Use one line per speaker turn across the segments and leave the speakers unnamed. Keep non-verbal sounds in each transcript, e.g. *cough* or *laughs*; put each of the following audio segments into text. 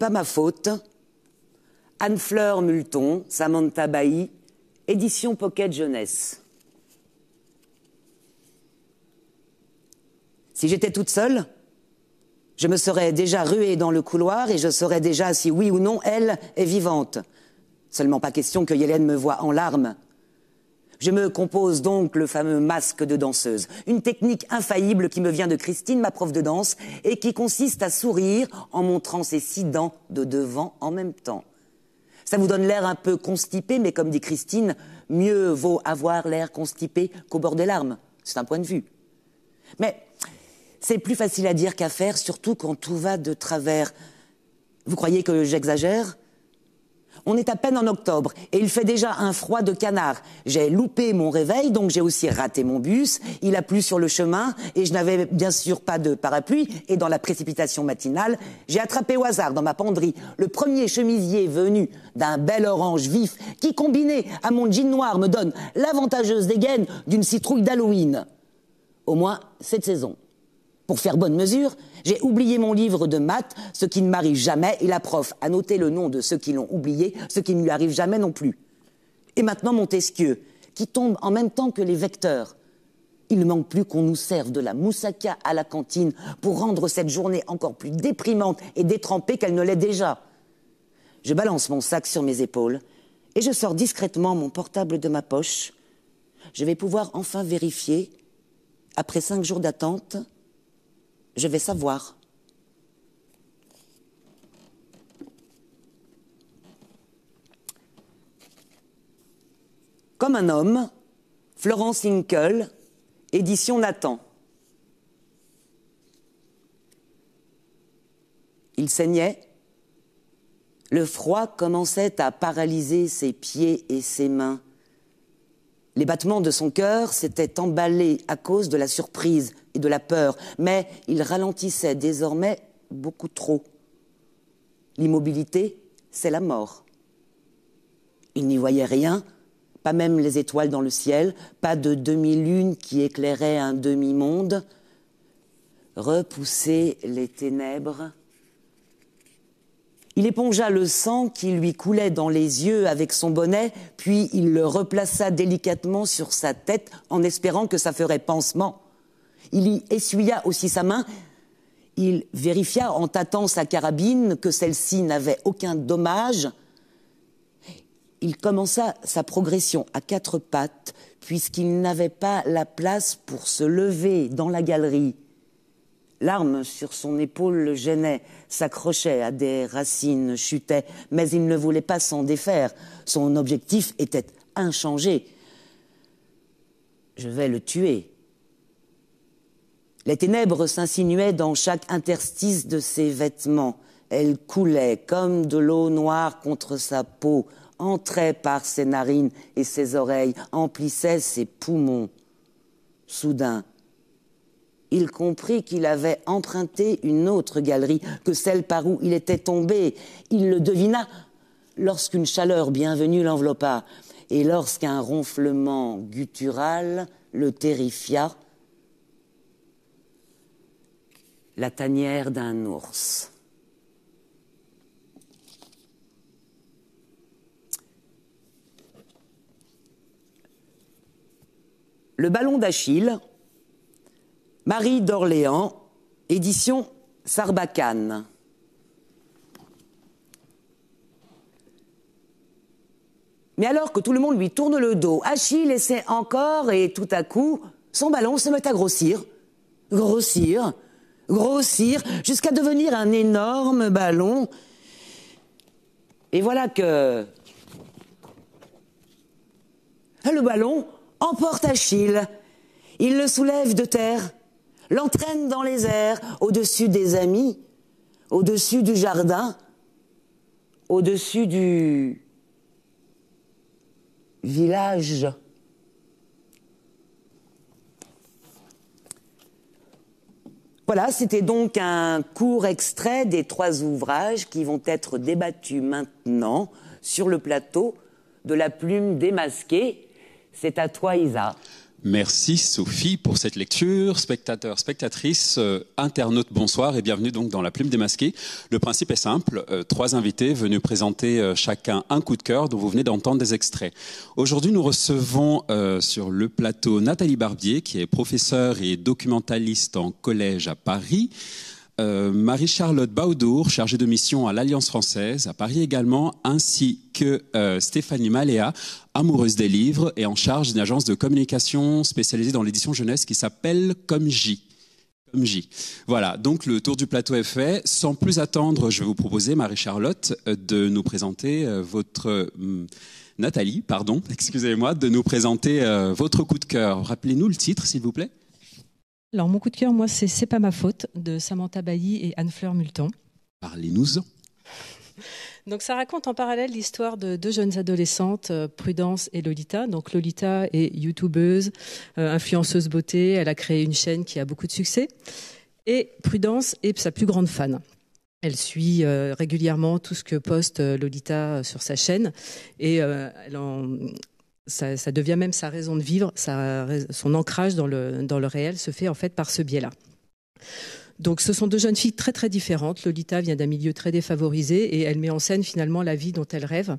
pas ma faute. Anne-Fleur Multon, Samantha Bailly, édition Pocket Jeunesse. Si j'étais toute seule, je me serais déjà ruée dans le couloir et je saurais déjà si oui ou non elle est vivante. Seulement pas question que Yélène me voie en larmes je me compose donc le fameux masque de danseuse, une technique infaillible qui me vient de Christine, ma prof de danse, et qui consiste à sourire en montrant ses six dents de devant en même temps. Ça vous donne l'air un peu constipé, mais comme dit Christine, mieux vaut avoir l'air constipé qu'au bord des larmes. C'est un point de vue. Mais c'est plus facile à dire qu'à faire, surtout quand tout va de travers. Vous croyez que j'exagère on est à peine en octobre et il fait déjà un froid de canard. J'ai loupé mon réveil, donc j'ai aussi raté mon bus. Il a plu sur le chemin et je n'avais bien sûr pas de parapluie. Et dans la précipitation matinale, j'ai attrapé au hasard dans ma penderie le premier chemisier venu d'un bel orange vif qui, combiné à mon jean noir, me donne l'avantageuse dégaine d'une citrouille d'Halloween. Au moins, cette saison. Pour faire bonne mesure, j'ai oublié mon livre de maths, ce qui ne m'arrive jamais, et la prof a noté le nom de ceux qui l'ont oublié, ce qui ne lui arrive jamais non plus. Et maintenant Montesquieu, qui tombe en même temps que les vecteurs. Il ne manque plus qu'on nous serve de la moussaka à la cantine pour rendre cette journée encore plus déprimante et détrempée qu'elle ne l'est déjà. Je balance mon sac sur mes épaules et je sors discrètement mon portable de ma poche. Je vais pouvoir enfin vérifier, après cinq jours d'attente, je vais savoir. Comme un homme, Florence Hinkle, édition Nathan. Il saignait. Le froid commençait à paralyser ses pieds et ses mains. Les battements de son cœur s'étaient emballés à cause de la surprise et de la peur, mais il ralentissait désormais beaucoup trop. L'immobilité, c'est la mort. Il n'y voyait rien, pas même les étoiles dans le ciel, pas de demi-lune qui éclairait un demi-monde. Repousser les ténèbres, il épongea le sang qui lui coulait dans les yeux avec son bonnet, puis il le replaça délicatement sur sa tête en espérant que ça ferait pansement. Il y essuya aussi sa main. Il vérifia en tâtant sa carabine que celle-ci n'avait aucun dommage. Il commença sa progression à quatre pattes puisqu'il n'avait pas la place pour se lever dans la galerie. L'arme sur son épaule le gênait, s'accrochait à des racines, chutait, mais il ne voulait pas s'en défaire. Son objectif était inchangé. Je vais le tuer. Les ténèbres s'insinuaient dans chaque interstice de ses vêtements. Elles coulaient comme de l'eau noire contre sa peau, entraient par ses narines et ses oreilles, emplissaient ses poumons. Soudain, il comprit qu'il avait emprunté une autre galerie que celle par où il était tombé. Il le devina lorsqu'une chaleur bienvenue l'enveloppa et lorsqu'un ronflement guttural le terrifia. La tanière d'un ours. Le ballon d'Achille Marie d'Orléans, édition Sarbacane. Mais alors que tout le monde lui tourne le dos, Achille essaie encore et tout à coup, son ballon se met à grossir, grossir, grossir, jusqu'à devenir un énorme ballon. Et voilà que le ballon emporte Achille. Il le soulève de terre l'entraîne dans les airs, au-dessus des amis, au-dessus du jardin, au-dessus du village. Voilà, c'était donc un court extrait des trois ouvrages qui vont être débattus maintenant sur le plateau de la plume démasquée. C'est à toi, Isa.
Merci Sophie pour cette lecture. Spectateurs, spectatrices, euh, internautes, bonsoir et bienvenue donc dans La Plume démasquée. Le principe est simple, euh, trois invités venus présenter euh, chacun un coup de cœur dont vous venez d'entendre des extraits. Aujourd'hui, nous recevons sur le plateau Nathalie Barbier qui est professeure et documentaliste en collège à Paris. Euh, Marie-Charlotte Baudour, chargée de mission à l'Alliance française, à Paris également, ainsi que euh, Stéphanie Maléa, amoureuse des livres et en charge d'une agence de communication spécialisée dans l'édition jeunesse qui s'appelle Comme J. Voilà, donc le tour du plateau est fait. Sans plus attendre, je vais vous proposer, Marie-Charlotte, euh, de nous présenter votre... Hum, Nathalie, pardon, *laughs* excusez-moi, de nous présenter votre coup de cœur. Rappelez-nous le titre, s'il vous plaît.
Alors, mon coup de cœur, moi, c'est C'est pas ma faute de Samantha Bailly et Anne-Fleur Multon. parlez nous *laughs* Donc ça raconte en parallèle l'histoire de deux jeunes adolescentes, euh, Prudence et Lolita. Donc Lolita est youtubeuse, euh, influenceuse beauté, elle a créé une chaîne qui a beaucoup de succès. Et Prudence est sa plus grande fan. Elle suit euh, régulièrement tout ce que poste Lolita sur sa chaîne et elle, en, ça, devient même sa raison de vivre, son ancrage dans le, réel se fait en fait par ce biais-là. Donc ce sont deux jeunes filles très très différentes. Lolita vient d'un milieu très défavorisé et elle met en scène finalement la vie dont elle rêve.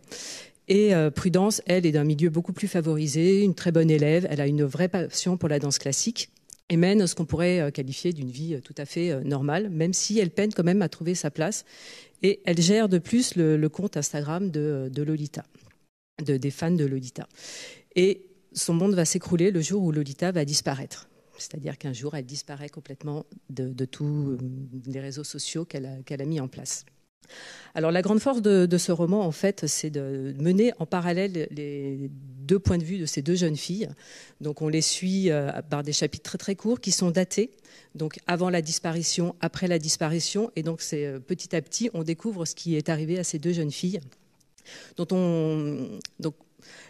Et euh, Prudence, elle, est d'un milieu beaucoup plus favorisé, une très bonne élève, elle a une vraie passion pour la danse classique et mène ce qu'on pourrait euh, qualifier d'une vie euh, tout à fait normale, même si elle peine quand même à trouver sa place. Et elle gère de plus le, compte Instagram de Lolita de, des fans de Lolita. Et son monde va s'écrouler le jour où Lolita va disparaître. C'est-à-dire qu'un jour, elle disparaît complètement de, tous les euh, réseaux sociaux qu'elle a, mis en place. Alors la grande force de, ce roman, en fait, c'est de mener en parallèle les deux points de vue de ces deux jeunes filles. Donc on les suit euh, par des chapitres très très courts qui sont datés, donc avant la disparition, après la disparition, et donc euh, petit à petit on découvre ce qui est arrivé à ces deux jeunes filles donc,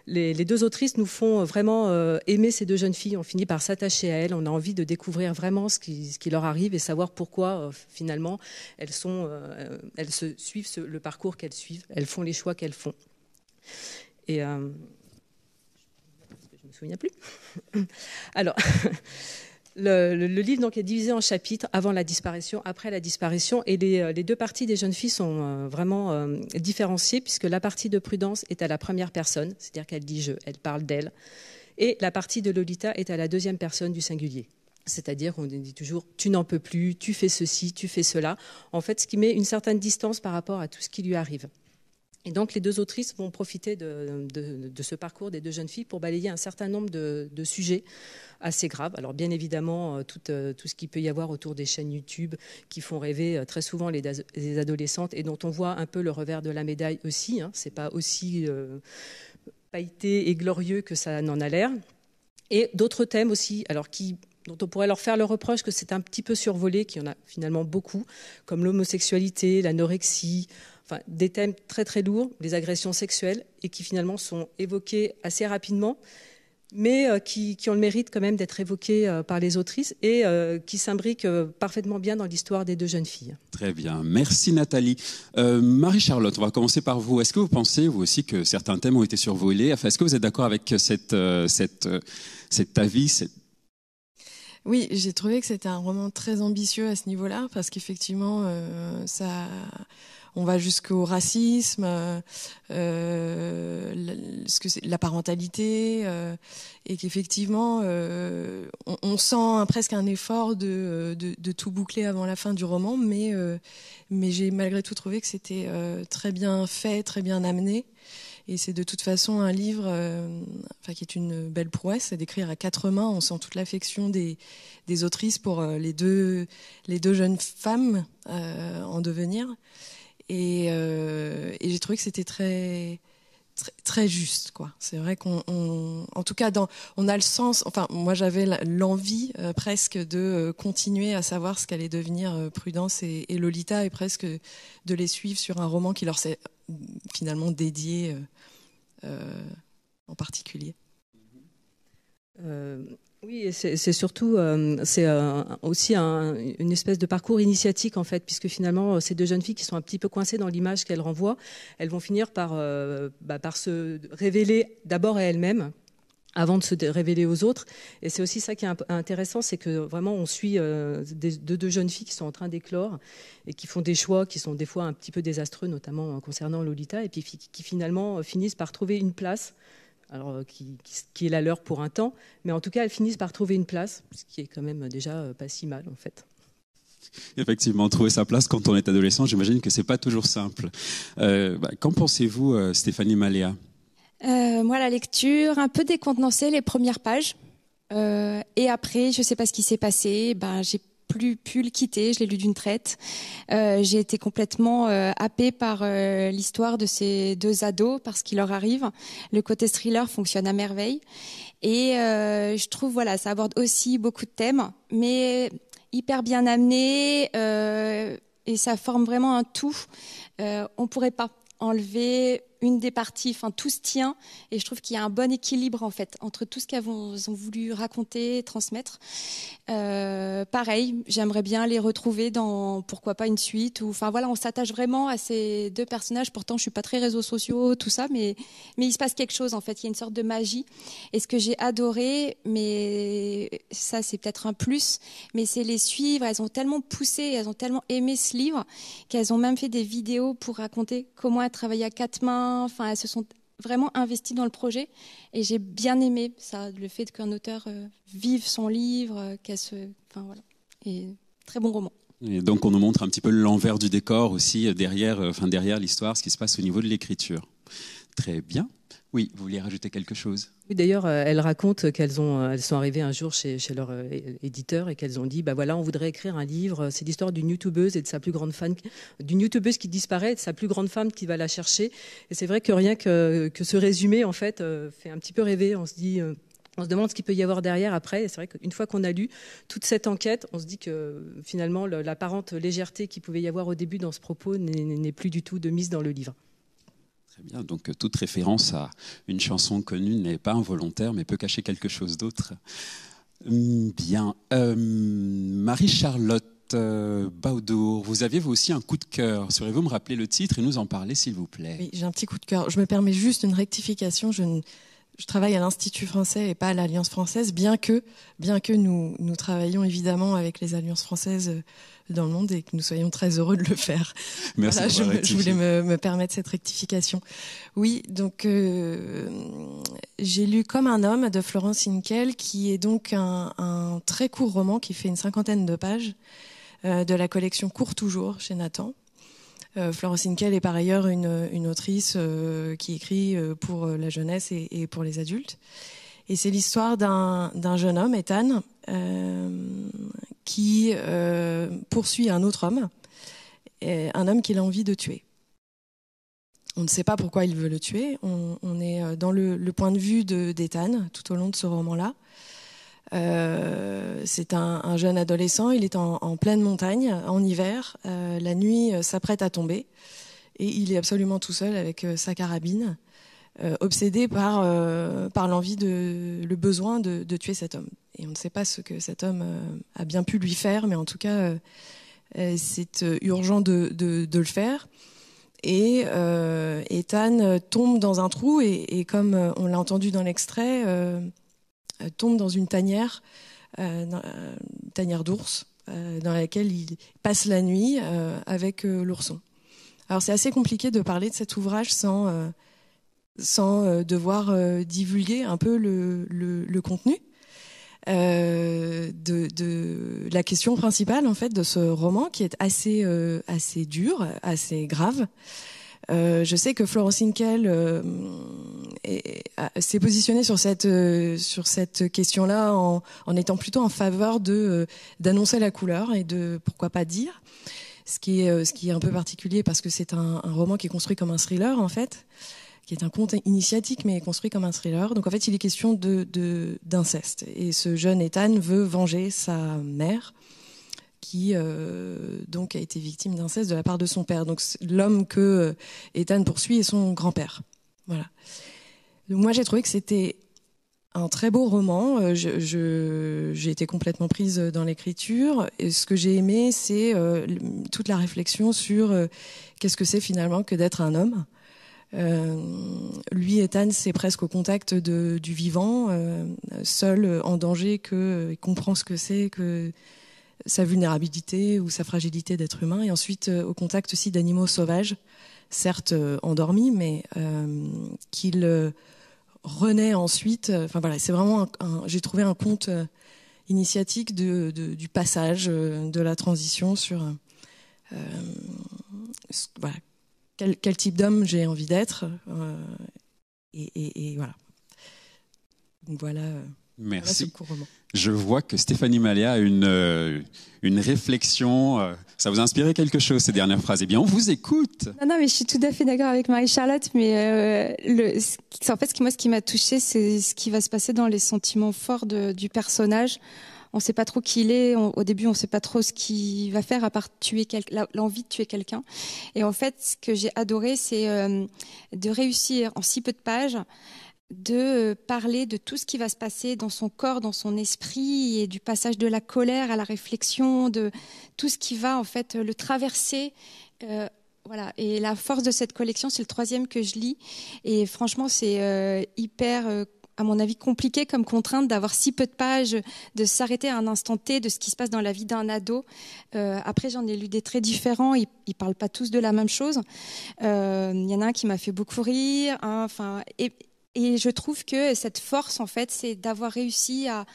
les, deux autrices nous font euh, vraiment euh, aimer ces deux jeunes filles. On finit par s'attacher à elles. On a envie de découvrir vraiment ce qui, leur arrive et savoir pourquoi euh, finalement elles, se suivent le parcours qu'elles suivent. Elles font les choix qu'elles font. Et je me souviens plus. *laughs* Alors. *laughs* le, livre donc est divisé en chapitres, avant la disparition, après la disparition, et les, euh, deux parties des jeunes filles sont euh, vraiment euh, différenciées, puisque la partie de Prudence est à la première personne, c'est-à-dire qu'elle dit je, elle parle d'elle, et la partie de Lolita est à la deuxième personne du singulier. C'est-à-dire qu'on dit toujours tu n'en peux plus, tu fais ceci, tu fais cela. En fait, ce qui met une certaine distance par rapport à tout ce qui lui arrive. Et donc les deux autrices vont profiter de, ce parcours des deux jeunes filles pour balayer un certain nombre de, sujets assez graves. Alors bien évidemment, euh, euh, tout, ce qu'il peut y avoir autour des chaînes YouTube qui font rêver euh, très souvent les, adolescentes et dont on voit un peu le revers de la médaille aussi. Hein. C'est pas aussi pailleté et glorieux que ça n'en a l'air. Et d'autres thèmes aussi, alors dont on pourrait leur faire le reproche que c'est un petit peu survolé, qu'il y en a finalement beaucoup, comme l'homosexualité, l'anorexie, des thèmes très très lourds, les agressions sexuelles, et qui finalement sont évoqués assez rapidement, mais euh, qui, ont le mérite quand même d'être évoqués euh, par les autrices et euh, qui s'imbriquent parfaitement bien dans l'histoire des deux jeunes filles.
Très bien, merci Nathalie. Marie-Charlotte, on va commencer par vous. Est-ce que vous pensez, vous aussi, que certains thèmes ont été survolés enfin, Est-ce que vous êtes d'accord avec cette, cette, cet avis
Oui, j'ai trouvé que c'était un roman très ambitieux à ce niveau-là, parce qu'effectivement, ça on va jusqu'au racisme, euh, euh, la, ce que c'est, la parentalité, euh, et qu'effectivement, on, sent presque un effort de, tout boucler avant la fin du roman, mais, mais j'ai malgré tout trouvé que c'était très bien fait, très bien amené. Et c'est de toute façon un livre enfin, qui est une belle prouesse, d'écrire à quatre mains. On sent toute l'affection des, autrices pour les, deux, les deux jeunes femmes en devenir. Euh, et, j'ai trouvé que c'était très, très, très, juste. quoi. C'est vrai qu'on, en tout cas, dans, on a le sens, enfin, moi j'avais l'envie euh, presque de euh, continuer à savoir ce qu'allait devenir Prudence et, Lolita et presque de les suivre sur un roman qui leur s'est finalement dédié
en particulier. Oui, c'est surtout euh, c'est euh, aussi une espèce de parcours initiatique en fait, puisque finalement euh, ces deux jeunes filles qui sont un petit peu coincées dans l'image qu'elles renvoient, elles vont finir par bah, se révéler d'abord à elles-mêmes avant de se révéler aux autres. Et c'est aussi ça qui est intéressant, c'est que vraiment on suit deux, deux jeunes filles qui sont en train d'éclore et qui font des choix qui sont des fois un petit peu désastreux, notamment concernant Lolita, et puis qui finalement finissent par trouver une place alors euh, qui, est la leur pour un temps, mais en tout cas, elles finissent par trouver une place, ce qui est quand même euh, déjà euh, pas si mal en fait.
Effectivement, trouver sa place quand on est adolescent, j'imagine que c'est pas toujours simple. Bah, qu'en pensez-vous, Stéphanie Maléa
Moi, la lecture, un peu décontenancée les premières pages. et après, je sais pas ce qui s'est passé. Ben, j'ai plus pu le quitter. Je l'ai lu d'une traite. Euh, j'ai été complètement euh, happée par euh, l'histoire de ces deux ados parce qu'il leur arrive. Le côté thriller fonctionne à merveille. Et je trouve, voilà, ça aborde aussi beaucoup de thèmes, mais hyper bien amené. et ça forme vraiment un tout. on pourrait pas enlever une des parties, enfin tout se tient et je trouve qu'il y a un bon équilibre en fait entre tout ce qu'elles ont, voulu raconter, transmettre. Euh, pareil, j'aimerais bien les retrouver dans pourquoi pas une suite ou enfin voilà, on s'attache vraiment à ces deux personnages. Pourtant, je suis pas très réseaux sociaux, tout ça, mais mais il se passe quelque chose en fait. Il y a une sorte de magie et ce que j'ai adoré, mais ça c'est peut-être un plus, mais c'est les suivre. Elles ont tellement poussé, elles ont tellement aimé ce livre qu'elles ont même fait des vidéos pour raconter comment elles travaillaient à quatre mains enfin, elles se sont vraiment investies dans le projet. Et j'ai bien aimé ça, le fait qu'un auteur euh, vive son livre, euh, qu'elle se. Et très bon roman.
Et donc, on nous montre un petit peu l'envers du décor aussi, euh, derrière, enfin, derrière l'histoire, ce qui se passe au niveau de l'écriture. Très bien. Oui, vous vouliez rajouter quelque chose
Oui, d'ailleurs, euh, elles racontent qu'elles ont, euh, elles sont arrivées un jour chez, leur euh, éditeur et qu'elles ont dit, bah voilà, on voudrait écrire un livre. C'est l'histoire d'une youtubeuse et de sa plus grande fan, d'une youtubeuse qui disparaît, et de sa plus grande femme qui va la chercher. Et c'est vrai que rien que, ce résumé, en fait, fait un petit peu rêver. On se dit. On se demande ce qu'il peut y avoir derrière après. Et c'est vrai qu'une fois qu'on a lu toute cette enquête, on se dit que finalement l'apparente légèreté qu'il pouvait y avoir au début dans ce propos n'est plus du tout de mise dans le livre.
Donc euh, toute référence à une chanson connue n'est pas involontaire, mais peut cacher quelque chose d'autre. Hum, bien. Hum, Marie-Charlotte euh, Baudour, vous aviez vous aussi un coup de cœur. serez vous me rappeler le titre et nous en parler, s'il vous plaît Oui,
j'ai un petit coup de cœur. Je me permets juste une rectification. Je je travaille à l'Institut français et pas à l'Alliance française, bien que, bien que nous, nous travaillions évidemment avec les alliances françaises euh, dans le monde et que nous soyons très heureux de le faire. Merci. je, je, voulais me, permettre cette rectification. Oui, donc euh, j'ai lu Comme un homme de Florence Inkel, qui est donc un, très court roman qui fait une cinquantaine de pages euh, de la collection Court toujours chez Nathan. Euh, Florence Inkel est par ailleurs une, autrice euh, qui écrit euh, pour la jeunesse et, pour les adultes. Et c'est l'histoire d'un jeune homme, Ethan, qui poursuit un autre homme, un homme qu'il a envie de tuer. On ne sait pas pourquoi il veut le tuer. On, est dans le, point de vue d'Ethan tout au long de ce roman-là. Euh, c'est un, jeune adolescent, il est en, pleine montagne, en hiver, euh, la nuit euh, s'apprête à tomber, et il est absolument tout seul avec sa carabine, obsédé par, par l'envie, de, le besoin de, tuer cet homme. Et on ne sait pas ce que cet homme a bien pu lui faire, mais en tout cas, c'est urgent de, le faire. Et Ethan tombe dans un trou et, comme on l'a entendu dans l'extrait, euh, tombe dans une tanière, euh, euh, tanière d'ours, dans laquelle il passe la nuit avec l'ourson. Alors c'est assez compliqué de parler de cet ouvrage sans, sans devoir divulguer un peu le, le, le contenu. de, de, la question principale en fait de ce roman qui est assez assez dur, assez grave euh, je sais que Florence Inkel euh, s'est positionnée sur cette euh, cette question-là en, étant plutôt en faveur d'annoncer la couleur et de pourquoi pas dire. Ce qui est ce qui est un peu particulier parce que c'est un, un, roman qui est construit comme un thriller en fait, qui est un conte initiatique mais construit comme un thriller. Donc en fait, il est question de d'inceste et ce jeune Ethan veut venger sa mère qui euh, donc a été victime d'inceste de la part de son père. Donc l'homme que euh, Ethan poursuit est son grand-père. Voilà. moi j'ai trouvé que c'était un très beau roman. Euh, j'ai été complètement prise dans l'écriture. Et ce que j'ai aimé, c'est toute la réflexion sur qu'est-ce que c'est finalement que d'être un homme. lui, Ethan, c'est presque au contact du vivant, seul, en danger, qu'il comprend ce que c'est que sa vulnérabilité ou sa fragilité d'être humain, et ensuite euh, au contact aussi d'animaux sauvages, certes euh, endormis, mais euh, qu'il renaît ensuite. Enfin voilà, c'est vraiment, j'ai trouvé un compte initiatique du passage, de la transition sur quel, type d'homme j'ai envie d'être. et, et, voilà. Donc voilà.
Merci. Je vois que Stéphanie Malia a une, euh, une réflexion. Euh, ça vous a inspiré quelque chose, ces dernières phrases Eh bien, on vous écoute.
Non, non, mais je suis tout à fait d'accord avec Marie-Charlotte. Mais euh, en fait, moi, ce qui m'a touchée, c'est ce qui va se passer dans les sentiments forts du personnage. On ne sait pas trop qui il est. au début, on ne sait pas trop ce qu'il va faire, à part tuer l'envie de tuer quelqu'un. Et en fait, ce que j'ai adoré, c'est de réussir en si peu de pages de euh, parler de tout ce qui va se passer dans son corps, dans son esprit, et du passage de la colère à la réflexion, de tout ce qui va en fait euh, le traverser. Euh, voilà. Et la force de cette collection, c'est le troisième que je lis. Et franchement, c'est hyper, à mon avis, compliqué comme contrainte d'avoir si peu de pages, de s'arrêter à un instant T de ce qui se passe dans la vie d'un ado. après, j'en ai lu des très différents. Ils, ne parlent pas tous de la même chose. Il y en a un qui m'a fait beaucoup rire. Enfin. Et je trouve que cette force, en fait, c'est d'avoir réussi à,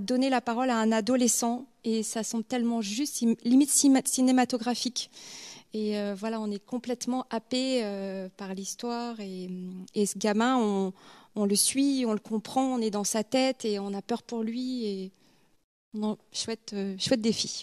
donner la parole à un adolescent. Et ça semble tellement juste, limite cinématographique. Et euh, voilà, on est complètement happé euh, par l'histoire. Et, mm, ce gamin, on, le suit, on le comprend, on est dans sa tête et on a peur pour lui. Et non,
chouette, euh, chouette défi.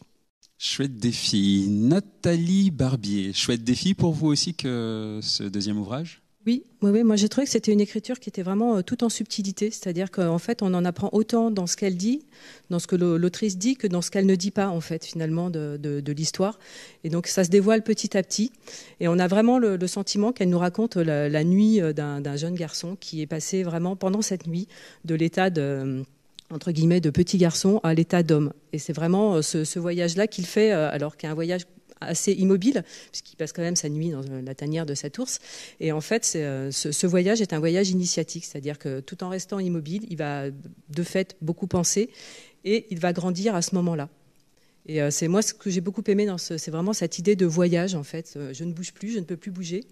Chouette défi. Nathalie Barbier, chouette défi pour vous aussi que ce deuxième ouvrage
oui, oui, moi j'ai trouvé que c'était une écriture qui était vraiment toute euh, tout en subtilité, c'est-à-dire qu'en fait on en apprend autant dans ce qu'elle dit, dans ce que l'autrice dit, que dans ce qu'elle ne dit pas en fait finalement de, l'histoire. Et donc ça se dévoile petit à petit, et on a vraiment le, sentiment qu'elle nous raconte euh, la, nuit euh, d'un jeune garçon qui est passé vraiment pendant cette nuit de l'état de entre guillemets de petit garçon à l'état d'homme. Et c'est vraiment ce, ce voyage-là qu'il fait, alors qu'il y a un voyage assez immobile, puisqu'il passe quand même sa nuit dans euh, la tanière de sa ours. Et en fait, euh, ce, ce, voyage est un voyage initiatique, c'est-à-dire que tout en restant immobile, il va de fait beaucoup penser et il va grandir à ce moment-là. Et euh, c'est moi ce que j'ai beaucoup aimé dans c'est vraiment cette idée de voyage en fait. Je ne bouge plus, je ne peux plus bouger,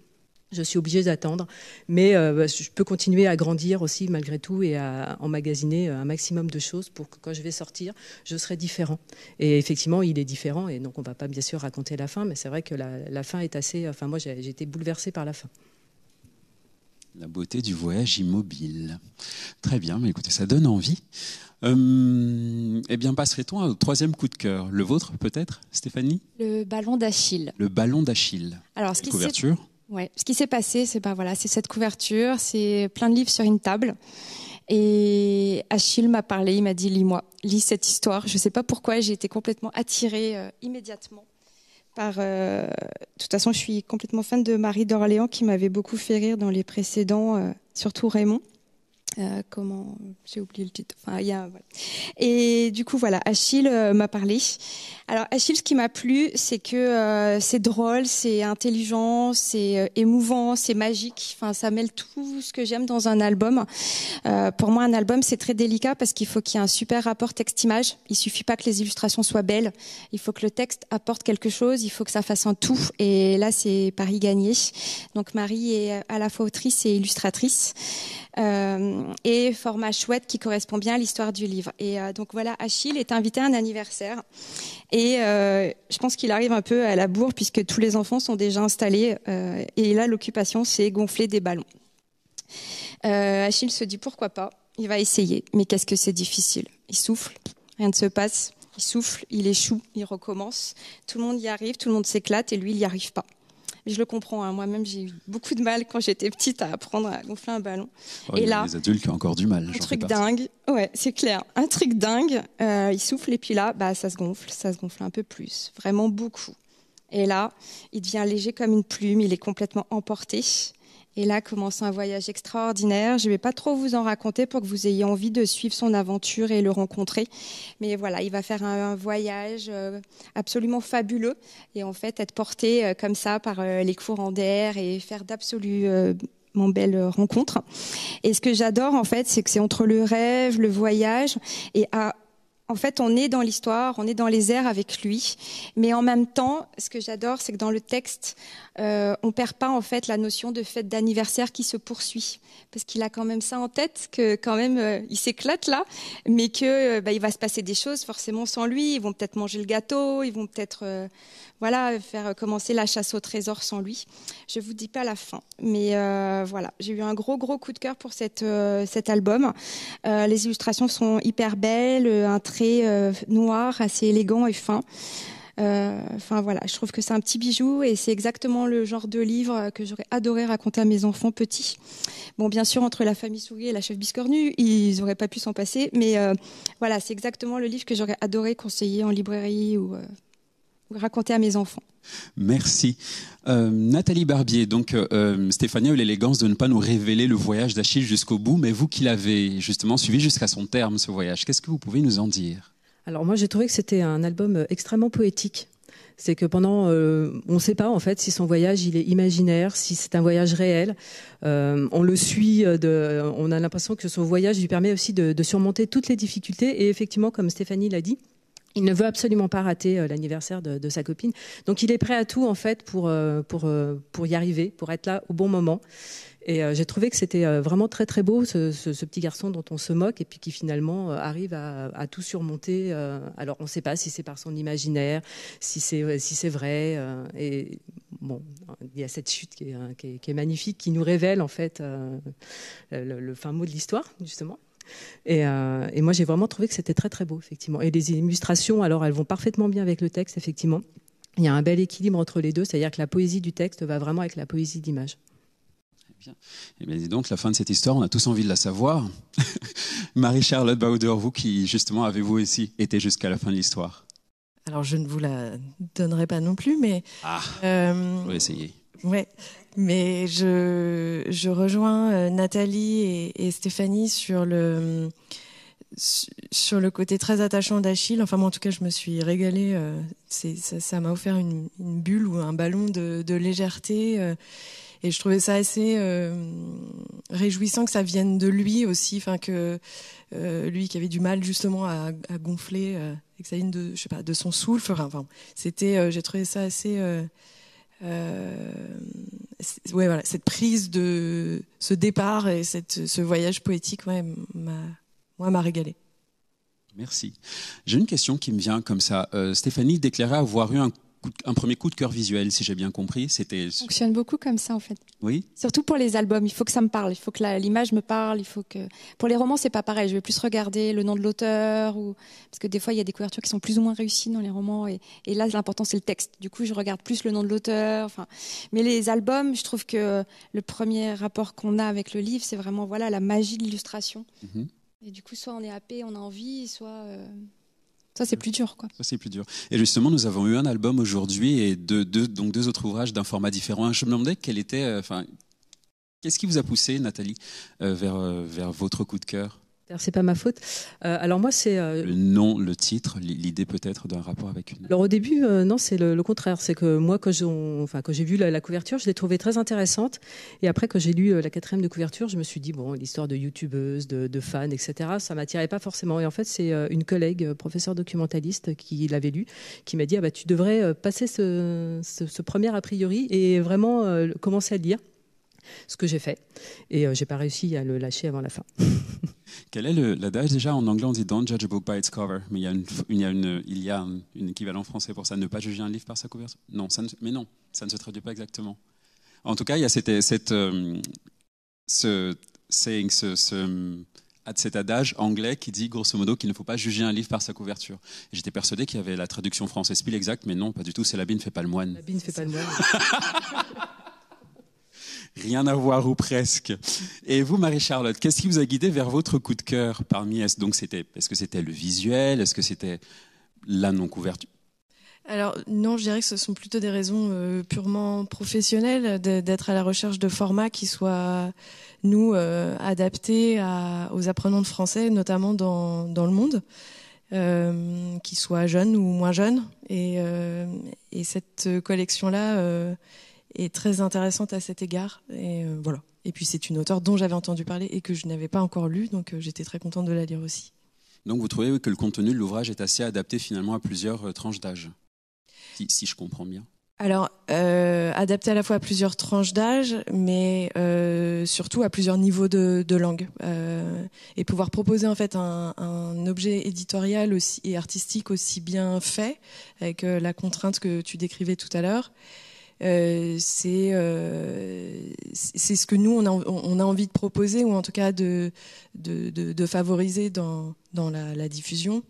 je suis obligée d'attendre, mais euh, bah, je peux continuer à grandir aussi malgré tout et à emmagasiner euh, un maximum de choses pour que quand je vais sortir, je serai différent. Et effectivement, il est différent, et donc on ne va pas bien sûr raconter la fin, mais c'est vrai que la, fin est assez... Enfin, moi, j'ai été bouleversée par la fin.
La beauté du voyage immobile. Très bien, mais écoutez, ça donne envie. Hum, eh bien, passerait-on au troisième coup de cœur Le vôtre, peut-être, Stéphanie
Le ballon d'Achille.
Le ballon d'Achille.
Alors, ce qui couverture Ouais. Ce qui s'est passé, c'est voilà, c'est cette couverture, c'est plein de livres sur une table. Et Achille m'a parlé, il m'a dit lis-moi, lis cette histoire. Je ne sais pas pourquoi, j'ai été complètement attirée euh, immédiatement par. Euh, de toute façon, je suis complètement fan de Marie d'Orléans qui m'avait beaucoup fait rire dans les précédents, euh, surtout Raymond. Euh, comment j'ai oublié le titre. Enfin, y a, Et du coup, voilà, Achille euh, m'a parlé. Alors Achille, ce qui m'a plu, c'est que euh, c'est drôle, c'est intelligent, c'est émouvant, c'est magique. Enfin, ça mêle tout ce que j'aime dans un album. pour moi, un album, c'est très délicat parce qu'il faut qu'il y ait un super rapport texte-image. Il suffit pas que les illustrations soient belles. Il faut que le texte apporte quelque chose. Il faut que ça fasse un tout. Et là, c'est Paris gagné. Donc Marie est à la fois autrice et illustratrice. Euh, et format chouette qui correspond bien à l'histoire du livre. Et euh, donc voilà, Achille est invité à un anniversaire et euh, je pense qu'il arrive un peu à la bourre puisque tous les enfants sont déjà installés euh, et là l'occupation c'est gonfler des ballons. Achille se dit pourquoi pas, il va essayer, mais qu'est-ce que c'est difficile. Il souffle, rien ne se passe, il souffle, il échoue, il recommence. Tout le monde y arrive, tout le monde s'éclate et lui il n'y arrive pas je le comprends. Hein. Moi-même, j'ai eu beaucoup de mal quand j'étais petite à apprendre à gonfler un ballon. Oh, et là, les
adultes ont encore du mal. Un truc dingue.
Ouais, c'est clair. Un truc dingue. Euh, il souffle et puis là, bah, ça se gonfle, ça se gonfle un peu plus. Vraiment beaucoup. Et là, il devient léger comme une plume. Il est complètement emporté. Et là commence un voyage extraordinaire. Je ne vais pas trop vous en raconter pour que vous ayez envie de suivre son aventure et le rencontrer. Mais voilà, il va faire un, voyage euh, absolument fabuleux et en fait être porté euh, comme ça par euh, les courants d'air et faire d'absolument belles rencontres. Et ce que j'adore en fait, c'est que c'est entre le rêve, le voyage et à ah, en fait, on est dans l'histoire, on est dans les airs avec lui, mais en même temps, ce que j'adore, c'est que dans le texte, euh, on perd pas en fait la notion de fête d'anniversaire qui se poursuit, parce qu'il a quand même ça en tête, que quand même euh, il s'éclate là, mais que euh, bah, il va se passer des choses forcément sans lui. Ils vont peut-être manger le gâteau, ils vont peut-être euh, voilà faire commencer la chasse au trésor sans lui. Je vous dis pas la fin, mais voilà, j'ai eu un gros gros coup de cœur pour cette, cet album. les illustrations sont hyper belles, un euh, noir, assez élégant et fin. Euh, enfin voilà, je trouve que c'est un petit bijou et c'est exactement le genre de livre que j'aurais adoré raconter à mes enfants petits. Bon, bien sûr, entre la famille Souris et la chef biscornue, ils n'auraient pas pu s'en passer, mais euh, voilà, c'est exactement le livre que j'aurais adoré conseiller en librairie ou raconter à mes enfants.
Merci. Euh, Nathalie Barbier, donc euh, euh, Stéphanie a eu l'élégance de ne pas nous révéler le voyage d'Achille jusqu'au bout, mais vous qui l'avez justement suivi jusqu'à son terme, ce voyage, qu'est-ce que vous pouvez nous en dire
Alors moi j'ai trouvé que c'était un album extrêmement poétique. C'est que pendant, on ne sait pas en fait si son voyage il est imaginaire, si c'est un voyage réel. on le suit, de, on a l'impression que son voyage lui permet aussi de surmonter toutes les difficultés. Et effectivement, comme Stéphanie l'a dit, il ne veut absolument pas rater euh, l'anniversaire de, sa copine. Donc il est prêt à tout en fait pour, euh, pour, euh, pour y arriver, pour être là au bon moment. Et j'ai trouvé que c'était vraiment très très beau ce, petit garçon dont on se moque et puis qui finalement arrive à, tout surmonter. alors on ne sait pas si c'est par son imaginaire, si c'est si c'est vrai. et bon, il y a cette chute hein, qui est, qui est, magnifique, qui nous révèle en fait le fin mot de l'histoire justement. Et, euh, et moi, j'ai vraiment trouvé que c'était très, très beau, effectivement. Et les illustrations, alors, elles vont parfaitement bien avec le texte, effectivement. Il y a un bel équilibre entre les deux, c'est-à-dire que la poésie du texte va vraiment avec la poésie d'image.
Eh bien. Et eh bien, dis donc, la fin de cette histoire, on a tous envie de la savoir. *laughs* Marie-Charlotte Bauder, vous qui, justement, avez-vous aussi été jusqu'à la fin de l'histoire
Alors, je ne vous la donnerai pas non plus, mais. Ah, euh, essayer. Ouais, mais je, je rejoins euh, Nathalie et, Stéphanie sur le sur le côté très attachant d'Achille. Enfin, moi, en tout cas, je me suis régalée. Euh, ça m'a offert une, bulle ou un ballon de, de, légèreté. Euh, et je trouvais ça assez réjouissant que ça vienne de lui aussi. Enfin, que lui qui avait du mal justement à, à gonfler, et que ça vienne de, je sais pas, de son souffle. Enfin, c'était, j'ai trouvé ça assez euh, ouais, voilà, cette prise de ce départ et cette, ce voyage poétique, ouais, moi, m'a régalé.
Merci. J'ai une question qui me vient comme ça. Euh, Stéphanie déclarait avoir eu un un premier coup de cœur visuel, si j'ai bien compris. C'était.
Fonctionne beaucoup comme ça, en fait. Oui. Surtout pour les albums, il faut que ça me parle, il faut que l'image me parle, il faut que. Pour les romans, c'est pas pareil. Je vais plus regarder le nom de l'auteur ou parce que des fois, il y a des couvertures qui sont plus ou moins réussies dans les romans, et, là, l'important c'est le texte. Du coup, je regarde plus le nom de l'auteur. Enfin, mais les albums, je trouve que le premier rapport qu'on a avec le livre, c'est vraiment voilà la magie de l'illustration. Mm-hmm. Et du coup, soit on est happé, on a envie, soit. Euh, ça, c'est plus dur, quoi.
Ça, c'est plus dur. Et justement, nous avons eu un album aujourd'hui et deux, donc deux autres ouvrages d'un format différent. Je me demandais était, euh, enfin, qu'est-ce qui vous a poussé, Nathalie, euh, vers, euh, vers votre coup de cœur
c'est pas ma faute. Euh, alors moi, c'est euh,
le nom, le titre, l'idée peut-être d'un rapport avec une.
Alors au début, euh, non, c'est le, contraire. C'est que moi, quand j'ai vu la, couverture, je l'ai trouvée très intéressante. Et après, quand j'ai lu la quatrième de couverture, je me suis dit bon, l'histoire de youtubeuse, de, fans, etc. Ça m'attirait pas forcément. Et en fait, c'est une collègue, professeur documentaliste, qui l'avait lu, qui m'a dit ah bah tu devrais passer ce, premier a priori et vraiment commencer à lire. Ce que j'ai fait. Et euh, j'ai pas réussi à le lâcher avant la fin.
*laughs* Quel est l'adage déjà en anglais On dit don't judge a book by its cover, mais il y a, une, une, il y a un, une équivalent français pour ça. Ne pas juger un livre par sa couverture. Non, ça mais non, ça ne se traduit pas exactement. En tout cas, il y a cette, cette euh, ce saying, ce, cet adage anglais qui dit grosso modo qu'il ne faut pas juger un livre par sa couverture. J'étais persuadé qu'il y avait la traduction française pile exacte, mais non, pas du tout. C'est la bine fait pas le moine. La
bine fait pas le moine. *laughs*
rien à voir ou presque. Et vous, Marie-Charlotte, qu'est-ce qui vous a guidé vers votre coup de cœur parmi est donc c'était est-ce que c'était le visuel, est-ce que c'était la non couverture
alors non, je dirais que ce sont plutôt des raisons euh, purement professionnelles d'être à la recherche de formats qui soient, nous, euh, adaptés aux apprenants de français, notamment dans, dans le monde, euh, qu'ils soient jeunes ou moins jeunes. Et, euh, et cette collection-là est très intéressante à cet égard. Et euh, voilà. Et puis c'est une auteure dont j'avais entendu parler et que je n'avais pas encore lu, donc euh, j'étais très contente de la lire aussi.
Donc vous trouvez que le contenu de l'ouvrage est assez adapté finalement à plusieurs euh, tranches d'âge, si, je comprends bien.
Alors, adapté à la fois à plusieurs tranches d'âge, mais surtout à plusieurs niveaux de, de langue. et pouvoir proposer en fait un, un objet éditorial aussi, et artistique aussi bien fait, avec la contrainte que tu décrivais tout à l'heure, euh, euh, c'est ce que nous on a, envie de proposer ou en tout cas de favoriser dans, la, diffusion,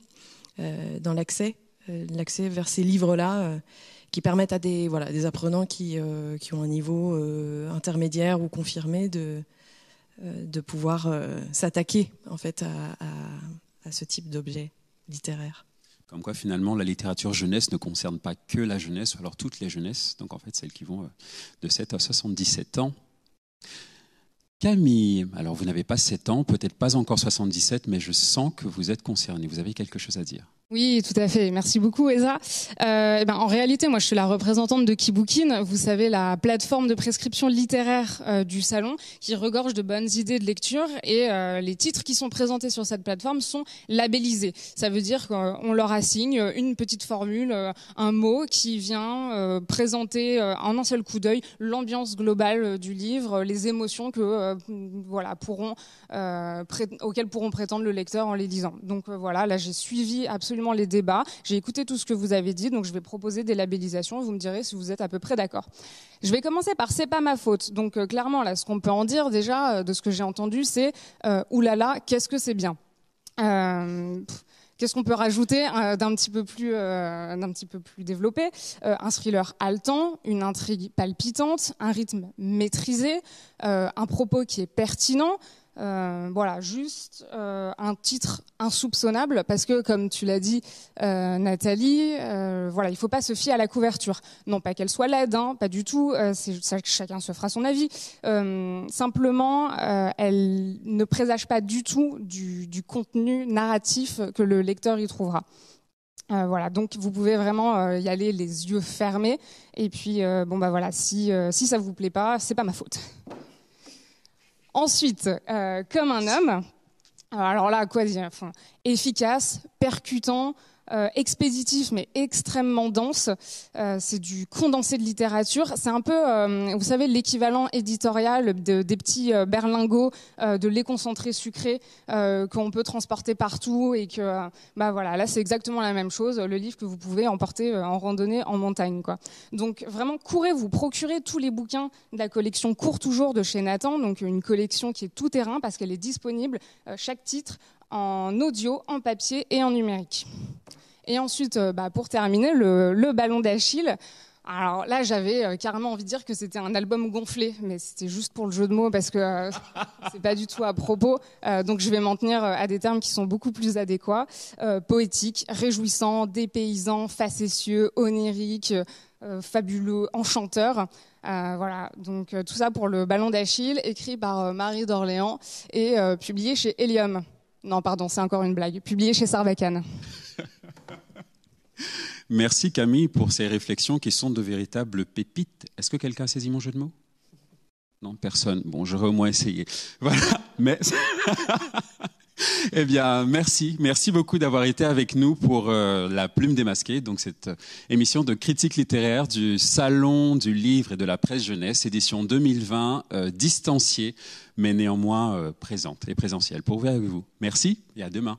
euh, dans l'accès l'accès vers ces livres là qui permettent à des apprenants qui ont un niveau intermédiaire ou confirmé de pouvoir s'attaquer en fait à, à ce type d'objet littéraire.
Comme quoi, finalement, la littérature jeunesse ne concerne pas que la jeunesse, ou alors toutes les jeunesses, donc en fait celles qui vont euh, de 7 à 77 ans. Camille, alors vous n'avez pas 7 ans, peut-être pas encore 77, mais je sens que vous êtes concerné, vous avez quelque chose à dire.
Oui, tout à fait. Merci beaucoup, Eza. Euh, eh ben, en réalité, moi, je suis la représentante de Kiboukine, Vous savez, la plateforme de prescription littéraire euh, du salon qui regorge de bonnes idées de lecture. Et euh, les titres qui sont présentés sur cette plateforme sont labellisés. Ça veut dire qu'on leur assigne une petite formule, euh, un mot qui vient présenter en un seul coup d'œil l'ambiance globale du livre, les émotions que, voilà, pourront, auxquelles pourront prétendre le lecteur en les lisant. Donc voilà, là, j'ai suivi absolument les débats. J'ai écouté tout ce que vous avez dit, donc je vais proposer des labellisations. Vous me direz si vous êtes à peu près d'accord. Je vais commencer par c'est pas ma faute. Donc euh, clairement, là, ce qu'on peut en dire déjà euh, de ce que j'ai entendu, c'est euh, oulala, qu'est-ce que c'est bien. Qu'est-ce qu'on peut rajouter d'un petit peu plus, d'un petit peu plus développé Un thriller haletant, une intrigue palpitante, un rythme maîtrisé, un propos qui est pertinent, euh, voilà, juste euh, un titre insoupçonnable parce que, comme tu l'as dit, euh, Nathalie, voilà, il faut pas se fier à la couverture. Non, pas qu'elle soit laide, hein, pas du tout. c'est chacun se fera son avis. simplement, elle ne présage pas du tout du, contenu narratif que le lecteur y trouvera. voilà, donc vous pouvez vraiment y aller les yeux fermés. Et puis, bon bah voilà, si si ça vous plaît pas, c'est pas ma faute. Ensuite, euh, comme un homme, euh, alors là, quoi dire Efficace, percutant, euh, expéditif mais extrêmement dense. Euh, c'est du condensé de littérature. C'est un peu, euh, vous savez, l'équivalent éditorial des petits berlingots de lait concentré sucré qu'on peut transporter partout et que, bah voilà, là c'est exactement la même chose. Le livre que vous pouvez emporter en randonnée en montagne, quoi. Donc vraiment courez, vous procurer tous les bouquins de la collection Court toujours de chez Nathan, donc une collection qui est tout terrain parce qu'elle est disponible chaque titre en audio, en papier et en numérique. Et ensuite, euh, bah, pour terminer, le, ballon d'Achille. Alors là, j'avais euh, carrément envie de dire que c'était un album gonflé, mais c'était juste pour le jeu de mots parce que euh, *laughs* c'est pas du tout à propos. donc je vais m'en tenir à des termes qui sont beaucoup plus adéquats, poétique, réjouissant, dépaysant, facétieux, onirique, fabuleux, enchanteur. voilà, donc tout ça pour le Ballon d'Achille, écrit par Marie d'Orléans et publié chez Helium. Non, pardon, c'est encore une blague. Publié chez Sarbacane.
*laughs* Merci Camille pour ces réflexions qui sont de véritables pépites. Est-ce que quelqu'un a saisi mon jeu de mots Non, personne. Bon, j'aurais au moins essayé. Voilà, mais *laughs* *laughs* Eh bien, merci. Merci beaucoup d'avoir été avec nous pour euh, La Plume démasquée, donc cette euh, émission de critique littéraire du Salon du livre et de la presse jeunesse, édition 2020, euh, distanciée, mais néanmoins présente et présentielle. Pour avec vous. Merci et à demain.